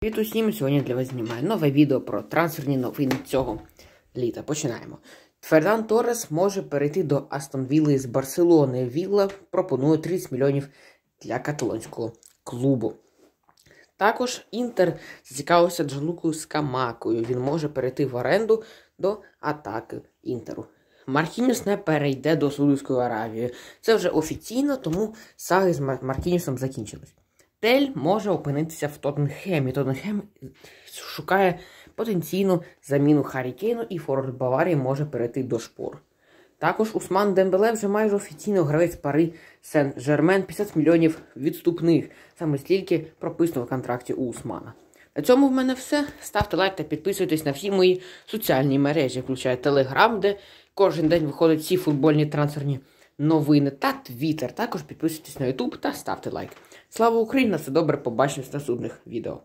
Привіт усім! Сьогодні для вас знімаю нове відео про трансферні новини цього літа. Починаємо. Фердан Торрес може перейти до Астон Вілли з Барселони. Вілла пропонує 30 мільйонів для каталонського клубу. Також Інтер зацікавився Джанлукою Скамакою. Він може перейти в оренду до атаки Інтеру. Маркініус не перейде до Судовської Аравії. Це вже офіційно, тому саги з Маркініусом закінчились. Тель може опинитися в Тоттенхемі. Тоттенхем шукає потенційну заміну Харі Кейну і форвард Баварії може перейти до шпор. Також Усман Дембеле вже майже офіційно гравець пари Сен-Жермен 50 мільйонів відступних, саме стільки прописано в контракті у Усмана. На цьому в мене все. Ставте лайк та підписуйтесь на всі мої соціальні мережі, включаючи Телеграм, де кожен день виходять всі футбольні трансферні новини та Твіттер. Також підписуйтесь на Ютуб та ставте лайк. Слава Україні! Все добре, побачимось в наступних відео.